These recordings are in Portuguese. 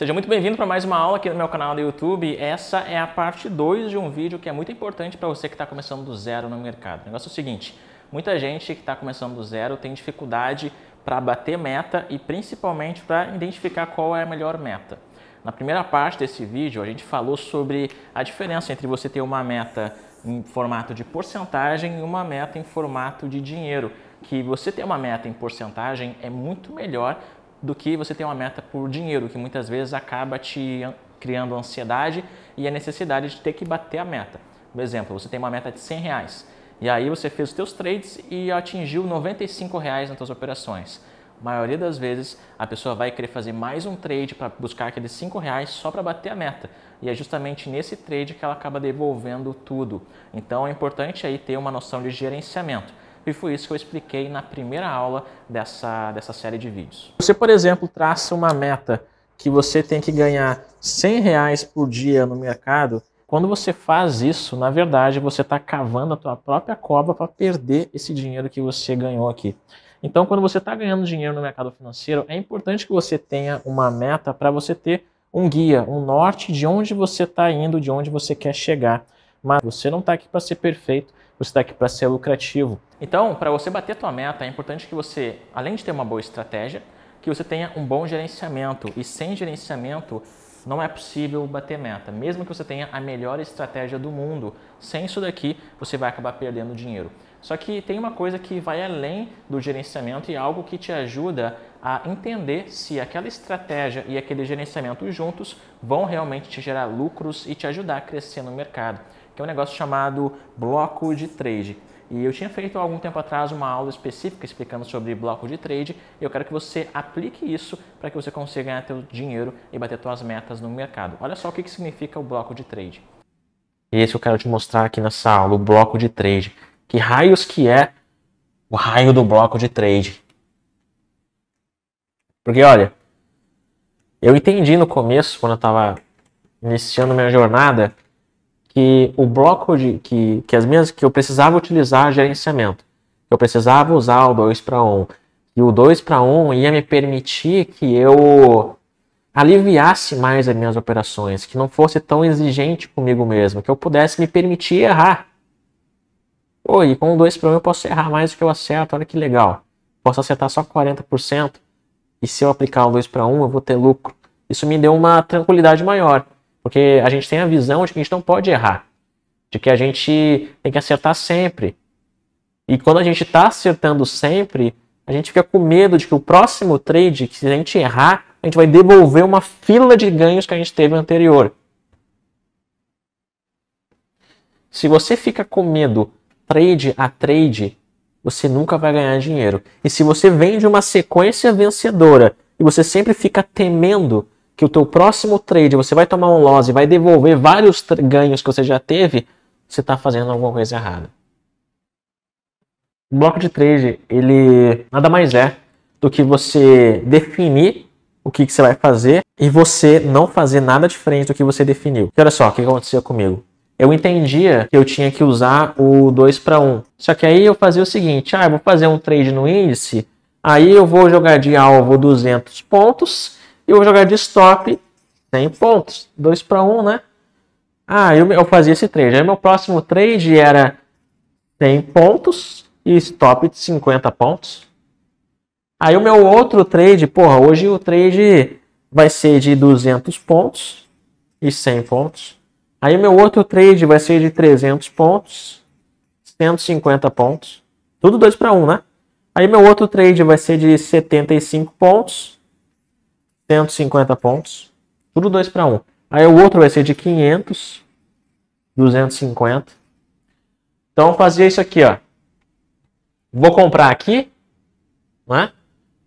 Seja muito bem-vindo para mais uma aula aqui no meu canal do YouTube. Essa é a parte 2 de um vídeo que é muito importante para você que está começando do zero no mercado. O negócio é o seguinte, muita gente que está começando do zero tem dificuldade para bater meta e principalmente para identificar qual é a melhor meta. Na primeira parte desse vídeo, a gente falou sobre a diferença entre você ter uma meta em formato de porcentagem e uma meta em formato de dinheiro. Que você ter uma meta em porcentagem é muito melhor do que você ter uma meta por dinheiro, que muitas vezes acaba te criando ansiedade e a necessidade de ter que bater a meta. Por exemplo, você tem uma meta de 100 reais e aí você fez os seus trades e atingiu 95 reais nas suas operações. A maioria das vezes a pessoa vai querer fazer mais um trade para buscar aqueles 5 reais só para bater a meta. E é justamente nesse trade que ela acaba devolvendo tudo. Então é importante aí ter uma noção de gerenciamento. E foi isso que eu expliquei na primeira aula dessa, dessa série de vídeos. Você, por exemplo, traça uma meta que você tem que ganhar 100 reais por dia no mercado, quando você faz isso, na verdade, você está cavando a tua própria cova para perder esse dinheiro que você ganhou aqui. Então, quando você está ganhando dinheiro no mercado financeiro, é importante que você tenha uma meta para você ter um guia, um norte de onde você está indo, de onde você quer chegar. Mas você não está aqui para ser perfeito, o stack tá para ser lucrativo. Então, para você bater a tua meta, é importante que você, além de ter uma boa estratégia, que você tenha um bom gerenciamento. E sem gerenciamento, não é possível bater meta. Mesmo que você tenha a melhor estratégia do mundo, sem isso daqui, você vai acabar perdendo dinheiro. Só que tem uma coisa que vai além do gerenciamento e algo que te ajuda a entender se aquela estratégia e aquele gerenciamento juntos vão realmente te gerar lucros e te ajudar a crescer no mercado que é um negócio chamado bloco de trade. E eu tinha feito algum tempo atrás uma aula específica explicando sobre bloco de trade e eu quero que você aplique isso para que você consiga ganhar teu dinheiro e bater suas metas no mercado. Olha só o que, que significa o bloco de trade. Esse eu quero te mostrar aqui nessa aula, o bloco de trade. Que raios que é o raio do bloco de trade? Porque olha, eu entendi no começo, quando eu estava iniciando minha jornada, que o bloco de que, que as minhas que eu precisava utilizar gerenciamento, eu precisava usar o 2 para 1 e o 2 para 1 ia me permitir que eu aliviasse mais as minhas operações, que não fosse tão exigente comigo mesmo, que eu pudesse me permitir errar. Pô, e com o 2 para 1 eu posso errar mais do que eu acerto, olha que legal. Posso acertar só 40% e se eu aplicar o 2 para 1 eu vou ter lucro. Isso me deu uma tranquilidade maior. Porque a gente tem a visão de que a gente não pode errar, de que a gente tem que acertar sempre. E quando a gente está acertando sempre, a gente fica com medo de que o próximo trade, que se a gente errar, a gente vai devolver uma fila de ganhos que a gente teve anterior. Se você fica com medo trade a trade, você nunca vai ganhar dinheiro. E se você vem de uma sequência vencedora e você sempre fica temendo que o teu próximo trade você vai tomar um loss e vai devolver vários ganhos que você já teve, você está fazendo alguma coisa errada. O bloco de trade, ele nada mais é do que você definir o que, que você vai fazer e você não fazer nada diferente do que você definiu. E olha só, o que aconteceu comigo? Eu entendia que eu tinha que usar o 2 para 1. Só que aí eu fazia o seguinte, ah, vou fazer um trade no índice, aí eu vou jogar de alvo 200 pontos eu vou jogar de stop 100 pontos. 2 para 1, né? Ah, eu, eu fazia esse trade. Aí meu próximo trade era 100 pontos e stop de 50 pontos. Aí o meu outro trade, porra, hoje o trade vai ser de 200 pontos e 100 pontos. Aí meu outro trade vai ser de 300 pontos, 150 pontos. Tudo 2 para 1, né? Aí meu outro trade vai ser de 75 pontos, 150 pontos. Tudo 2 para 1. Aí o outro vai ser de 500, 250. Então fazia isso aqui, ó. Vou comprar aqui, né?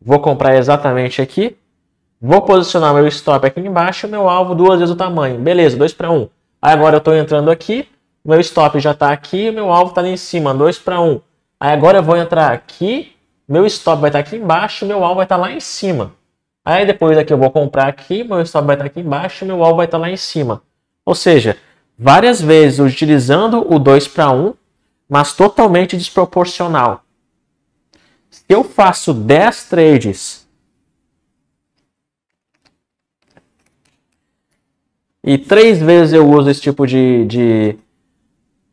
Vou comprar exatamente aqui. Vou posicionar meu stop aqui embaixo, meu alvo duas vezes o tamanho. Beleza, 2 para 1. Aí agora eu estou entrando aqui, meu stop já está aqui, meu alvo está ali em cima, 2 para 1. Aí agora eu vou entrar aqui, meu stop vai estar tá aqui embaixo, meu alvo vai estar tá lá em cima. Aí depois aqui eu vou comprar aqui, meu stop vai estar aqui embaixo, meu wall vai estar lá em cima. Ou seja, várias vezes utilizando o 2 para 1, mas totalmente desproporcional. Se eu faço 10 trades e três vezes eu uso esse tipo de, de,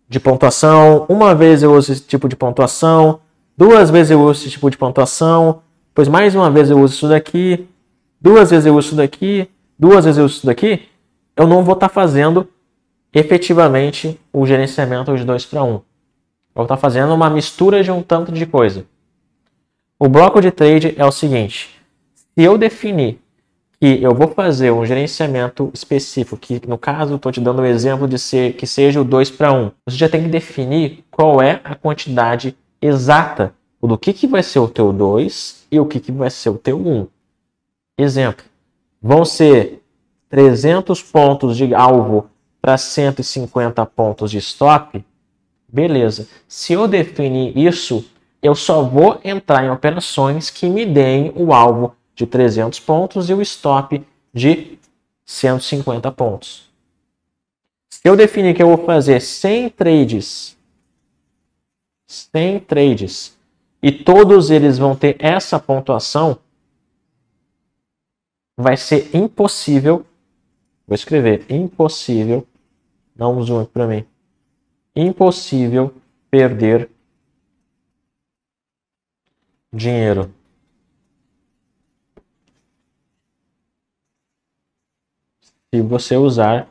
de pontuação, uma vez eu uso esse tipo de pontuação, duas vezes eu uso esse tipo de pontuação, pois mais uma vez eu uso isso daqui, duas vezes eu estudo daqui, duas vezes eu estudo daqui. eu não vou estar tá fazendo efetivamente o gerenciamento de 2 para 1. Eu vou estar tá fazendo uma mistura de um tanto de coisa. O bloco de trade é o seguinte: se eu definir que eu vou fazer um gerenciamento específico, que no caso estou te dando o um exemplo de ser que seja o 2 para 1, você já tem que definir qual é a quantidade exata do que, que vai ser o teu 2 e o que, que vai ser o teu 1. Um. Exemplo, vão ser 300 pontos de alvo para 150 pontos de stop. Beleza. Se eu definir isso, eu só vou entrar em operações que me deem o alvo de 300 pontos e o stop de 150 pontos. Se eu definir que eu vou fazer 100 trades, 100 trades, e todos eles vão ter essa pontuação, vai ser impossível. Vou escrever: impossível. Dá um zoom aqui para mim. Impossível perder dinheiro. Se você usar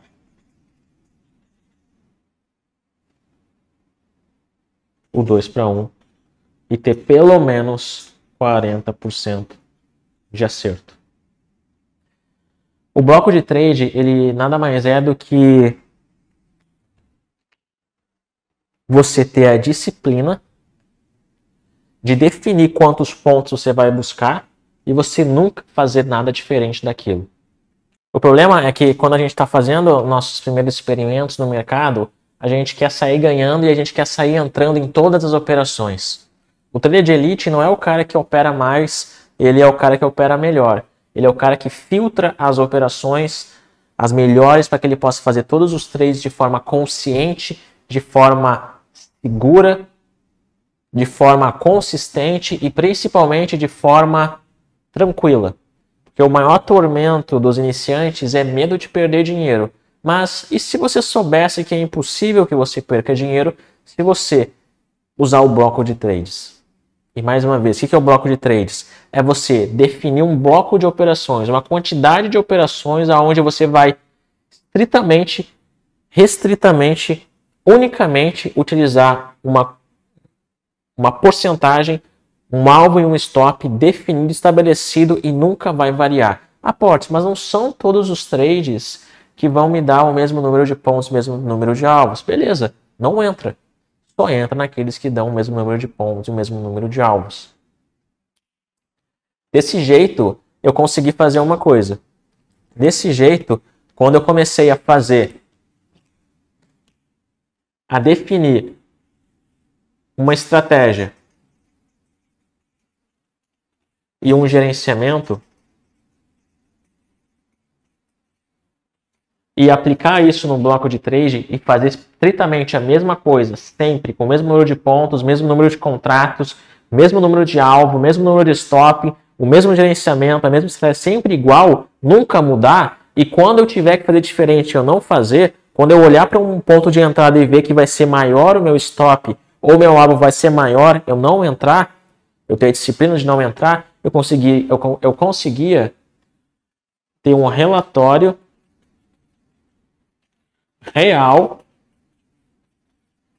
o 2 para 1 e ter pelo menos 40% de acerto. O bloco de trade, ele nada mais é do que você ter a disciplina de definir quantos pontos você vai buscar e você nunca fazer nada diferente daquilo. O problema é que quando a gente está fazendo nossos primeiros experimentos no mercado, a gente quer sair ganhando e a gente quer sair entrando em todas as operações. O trader de elite não é o cara que opera mais, ele é o cara que opera melhor. Ele é o cara que filtra as operações, as melhores, para que ele possa fazer todos os trades de forma consciente, de forma segura, de forma consistente e principalmente de forma tranquila. Porque o maior tormento dos iniciantes é medo de perder dinheiro. Mas e se você soubesse que é impossível que você perca dinheiro se você usar o bloco de trades? E mais uma vez, o que é o bloco de trades? É você definir um bloco de operações, uma quantidade de operações aonde você vai estritamente, restritamente, unicamente utilizar uma, uma porcentagem, um alvo e um stop definido, estabelecido e nunca vai variar. Aportes, mas não são todos os trades que vão me dar o mesmo número de pontos, o mesmo número de alvos. Beleza, não entra só entra naqueles que dão o mesmo número de pontos e o mesmo número de alvos. Desse jeito, eu consegui fazer uma coisa. Desse jeito, quando eu comecei a fazer, a definir uma estratégia e um gerenciamento, e aplicar isso no bloco de trade e fazer estritamente a mesma coisa, sempre, com o mesmo número de pontos, mesmo número de contratos, mesmo número de alvo, mesmo número de stop, o mesmo gerenciamento, a mesma estratégia sempre igual, nunca mudar, e quando eu tiver que fazer diferente eu não fazer, quando eu olhar para um ponto de entrada e ver que vai ser maior o meu stop ou meu alvo vai ser maior, eu não entrar, eu tenho disciplina de não entrar, eu, consegui, eu, eu conseguia ter um relatório real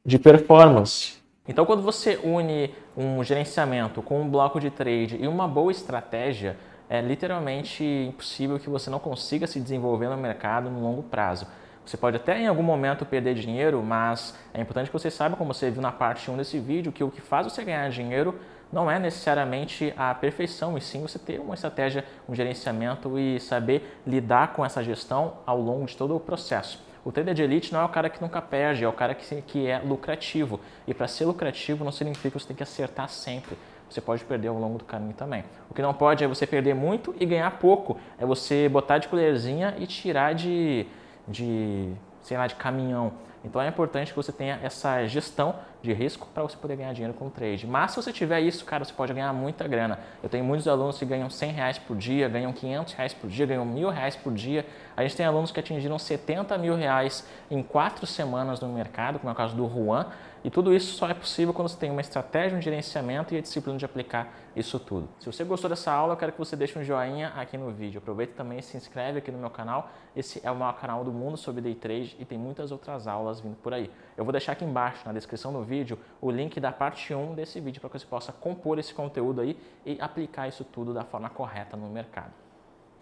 de performance. Então, quando você une um gerenciamento com um bloco de trade e uma boa estratégia, é literalmente impossível que você não consiga se desenvolver no mercado no longo prazo. Você pode até em algum momento perder dinheiro, mas é importante que você saiba, como você viu na parte 1 desse vídeo, que o que faz você ganhar dinheiro não é necessariamente a perfeição, e sim você ter uma estratégia, um gerenciamento e saber lidar com essa gestão ao longo de todo o processo. O trader de elite não é o cara que nunca perde, é o cara que, que é lucrativo. E para ser lucrativo não significa que você tem que acertar sempre. Você pode perder ao longo do caminho também. O que não pode é você perder muito e ganhar pouco. É você botar de colherzinha e tirar de, de sei lá, de caminhão. Então é importante que você tenha essa gestão de risco para você poder ganhar dinheiro com o trade. Mas se você tiver isso, cara, você pode ganhar muita grana. Eu tenho muitos alunos que ganham 100 reais por dia, ganham 500 reais por dia, ganham mil reais por dia. A gente tem alunos que atingiram 70 mil reais em quatro semanas no mercado, como é o caso do Juan, e tudo isso só é possível quando você tem uma estratégia, um gerenciamento e a disciplina de aplicar isso tudo. Se você gostou dessa aula, eu quero que você deixe um joinha aqui no vídeo. Aproveita também e se inscreve aqui no meu canal. Esse é o maior canal do mundo sobre day trade e tem muitas outras aulas vindo por aí. Eu vou deixar aqui embaixo na descrição do vídeo o link da parte 1 desse vídeo para que você possa compor esse conteúdo aí e aplicar isso tudo da forma correta no mercado.